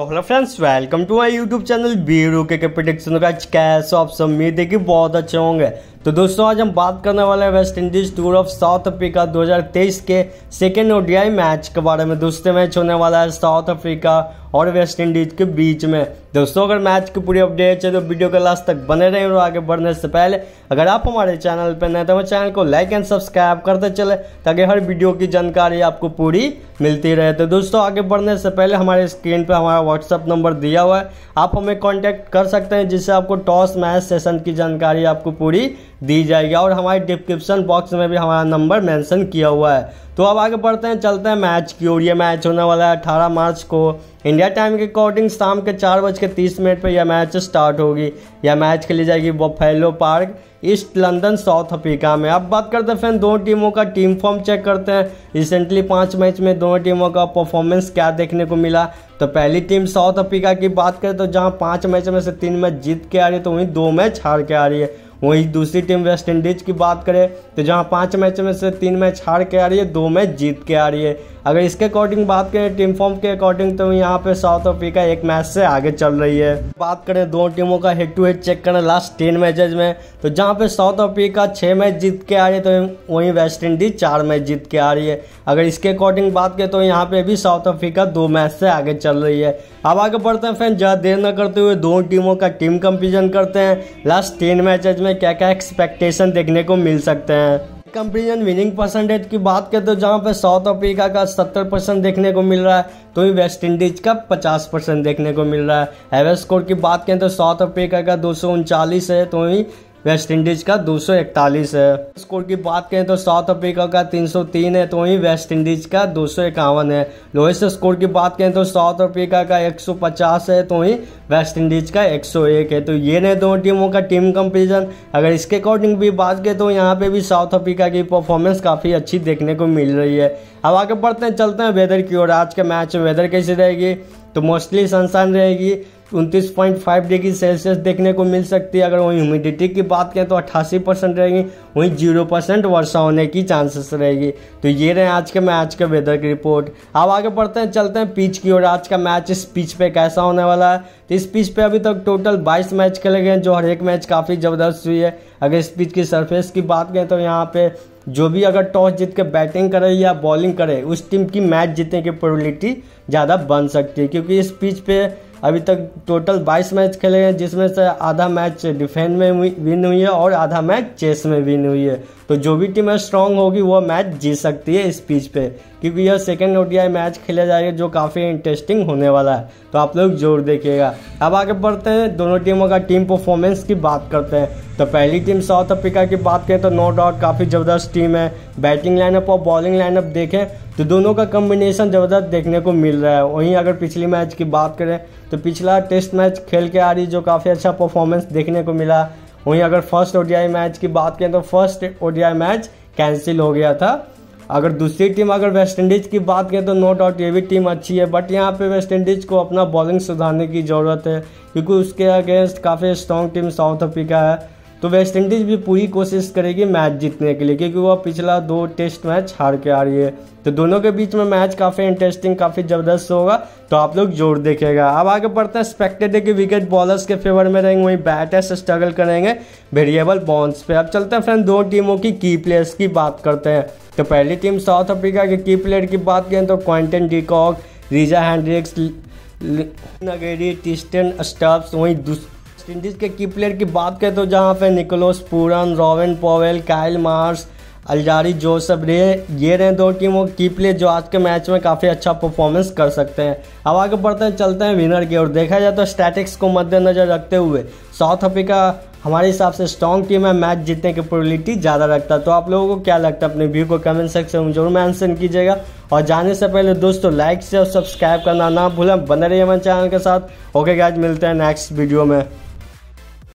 hello friends welcome to my YouTube channel Biru K K prediction का कैसे आप सब उम्मीद है कि बहुत अच्छे होंगे तो दोस्तों आज हम बात करने वाले हैं West Indies tour of South Africa 2023 के सेकेंड ओडीआई मैच के बारे में दोस्तों मैच होने वाला है साउथ अफ्रीका और वेस्ट इंडीज के बीच में दोस्तों अगर मैच की पूरी अपडेट है तो वीडियो के लास्ट तक बने रहे और आगे बढ़ने से पहले अगर आप हमारे चैनल पर नए तो हमारे चैनल को लाइक एंड सब्सक्राइब करते चले ताकि हर वीडियो की जानकारी आपको पूरी मिलती रहे तो दोस्तों आगे बढ़ने से पहले हमारे स्क्रीन पर हमारा व्हाट्सअप नंबर दिया हुआ है आप हमें कॉन्टैक्ट कर सकते हैं जिससे आपको टॉस मैच सेशन की जानकारी आपको पूरी दी जाएगी और हमारे डिस्क्रिप्शन बॉक्स में भी हमारा नंबर मैंसन किया हुआ है तो अब आगे बढ़ते हैं चलते हैं मैच की ओर ये मैच होने वाला है अठारह मार्च को इंडिया टाइम के अकॉर्डिंग शाम के चार बज के तीस मिनट पर यह मैच स्टार्ट होगी यह मैच खेली जाएगी Buffalo Park East London South Africa में अब बात करते हैं फ्रेंड दोनों टीमों का टीम फॉर्म चेक करते हैं रिसेंटली पाँच मैच में दोनों टीमों का परफॉर्मेंस क्या देखने को मिला तो पहली टीम साउथ अफ्रीका की बात करें तो जहाँ पाँच मैच में से तीन मैच जीत के आ रही है तो वहीं दो मैच हार के आ रही है वहीं दूसरी टीम वेस्ट इंडीज की बात करें तो जहां पांच मैच में से तीन मैच हार के आ रही है दो मैच जीत के आ रही है अगर इसके अकॉर्डिंग बात करें टीम फॉर्म के अकॉर्डिंग तो यहाँ पे साउथ अफ्रीका एक मैच से आगे चल रही है बात करें दो टीमों का हेड टू हेड चेक करें लास्ट टेन मैचेज में तो जहाँ पे साउथ अफ्रीका छः मैच जीत के आ रही है तो वहीं वेस्ट इंडीज चार मैच जीत के आ रही है अगर इसके अकॉर्डिंग बात करें तो यहाँ पे भी साउथ अफ्रीका दो मैच से आगे चल रही है अब आगे बढ़ते हैं फैन ज़्यादा देर न करते हुए दो टीमों का टीम कंपेरिजन करते हैं लास्ट टेन मैचेज में में क्या क्या एक्सपेक्टेशन देखने को मिल सकते हैं कंपेरिजन विनिंग परसेंटेज की बात करें तो जहाँ पे साउथ अफ्रीका का 70 परसेंट देखने को मिल रहा है तो ही वेस्ट इंडीज का 50 परसेंट देखने को मिल रहा है एवरेज स्कोर की बात करें तो साउथ अफ्रीका का दो है तो ही वेस्ट इंडीज का 241 है स्कोर की बात करें तो साउथ अफ्रीका का 303 है तो वहीं वेस्ट इंडीज का दो है लोएस्ट स्कोर की बात करें तो साउथ अफ्रीका का 150 है तो वहीं वेस्ट इंडीज का 101 है तो ये नहीं दोनों टीमों का टीम कंपेरिजन अगर इसके अकॉर्डिंग भी बात करें तो यहाँ पे भी साउथ अफ्रीका की परफॉर्मेंस काफ़ी अच्छी देखने को मिल रही है अब आगे बढ़ते हैं चलते हैं वेदर की ओर आज के मैच में वेदर कैसी रहेगी तो मोस्टली सनसान रहेगी उनतीस पॉइंट फाइव डिग्री सेल्सियस देखने को मिल सकती है अगर वहीं ह्यूमिडिटी की बात करें तो अट्ठासी परसेंट रहेगी वहीं जीरो परसेंट वर्षा होने की चांसेस रहेगी तो ये रहे आज के मैच के वेदर की रिपोर्ट अब आगे बढ़ते हैं चलते हैं पिच की ओर आज का मैच इस पिच पे कैसा होने वाला है तो इस पिच पे अभी तक टोटल बाईस मैच खेले गए हैं जो हर एक मैच काफ़ी ज़बरदस्त हुई है अगर इस पिच की सरफेस की बात करें तो यहाँ पे जो भी अगर टॉस जीत के बैटिंग करे या बॉलिंग करे उस टीम की मैच जीतने की प्रोबेबिलिटी ज़्यादा बन सकती है क्योंकि इस पिच पे अभी तक टोटल 22 मैच खेले हैं जिसमें से आधा मैच डिफेंस में विन हुई है और आधा मैच चेस में विन हुई है तो जो भी टीम स्ट्रांग होगी वह मैच जीत सकती है इस पिच पे क्योंकि यह सेकेंड ओडीआई मैच खेला जाएगा जो काफ़ी इंटरेस्टिंग होने वाला है तो आप लोग जोर देखिएगा अब आगे बढ़ते हैं दोनों टीमों का टीम परफॉर्मेंस की बात करते हैं तो पहली टीम साउथ अफ्रीका की बात करें तो नो डाउट काफ़ी ज़बरदस्त टीम है बैटिंग लाइनअप और बॉलिंग लाइनअप देखें तो दोनों का कम्बिनेशन ज़बरदस्त देखने को मिल रहा है वहीं अगर पिछली मैच की बात करें तो पिछला टेस्ट मैच खेल के आ रही जो काफ़ी अच्छा परफॉर्मेंस देखने को मिला वहीं अगर फर्स्ट ओडीआई मैच की बात करें तो फर्स्ट ओडीआई मैच कैंसिल हो गया था अगर दूसरी टीम अगर वेस्ट इंडीज़ की बात करें तो नो डाउट ये भी टीम अच्छी है बट यहाँ पे वेस्ट इंडीज़ को अपना बॉलिंग सुधारने की ज़रूरत है क्योंकि उसके अगेंस्ट काफ़ी स्ट्रॉन्ग टीम साउथ अफ्रीका है तो वेस्ट इंडीज़ भी पूरी कोशिश करेगी मैच जीतने के लिए क्योंकि वह पिछला दो टेस्ट मैच हार के आ रही है तो दोनों के बीच में मैच काफ़ी इंटरेस्टिंग काफ़ी ज़बरदस्त होगा तो आप लोग जोर देखेगा अब आगे बढ़ते हैं स्पेक्टेड कि विकेट बॉलर्स के फेवर में रहेंगे वहीं बैटर्स स्ट्रगल करेंगे वेरिएबल बॉन्स पे अब चलते हैं फ्रेंड दो टीमों की की प्लेयर्स की बात करते हैं तो पहली टीम साउथ अफ्रीका के की प्लेयर की बात करें तो क्वेंटन डीकॉक रिजा हैंड्रिक्स नगेरी टिस्टन स्टब्स वहीं इंडीज़ के की प्लेयर की बात करें तो जहाँ पे Nicholas Pooran Rovman Powell Kyle Mayers Alzarri Joseph रे ये रहे दो टीमों की प्लेयर जो आज के मैच में काफ़ी अच्छा परफॉर्मेंस कर सकते हैं अब आगे बढ़ते हैं चलते हैं विनर की और देखा जाए तो स्टैटिक्स को मद्देनजर रखते हुए साउथ अफ्रीका हमारे हिसाब से स्ट्रॉन्ग टीम है मैच जीतने की प्रोबेबिलिटी ज़्यादा रखता है तो आप लोगों को क्या लगता है अपने व्यू को कमेंट सेक्शन में जरूर मैंसन कीजिएगा और जाने से पहले दोस्तों लाइक से और सब्सक्राइब करना ना भूलें बने रहिए हमारे चैनल के साथ ओके गाइज मिलते हैं नेक्स्ट वीडियो में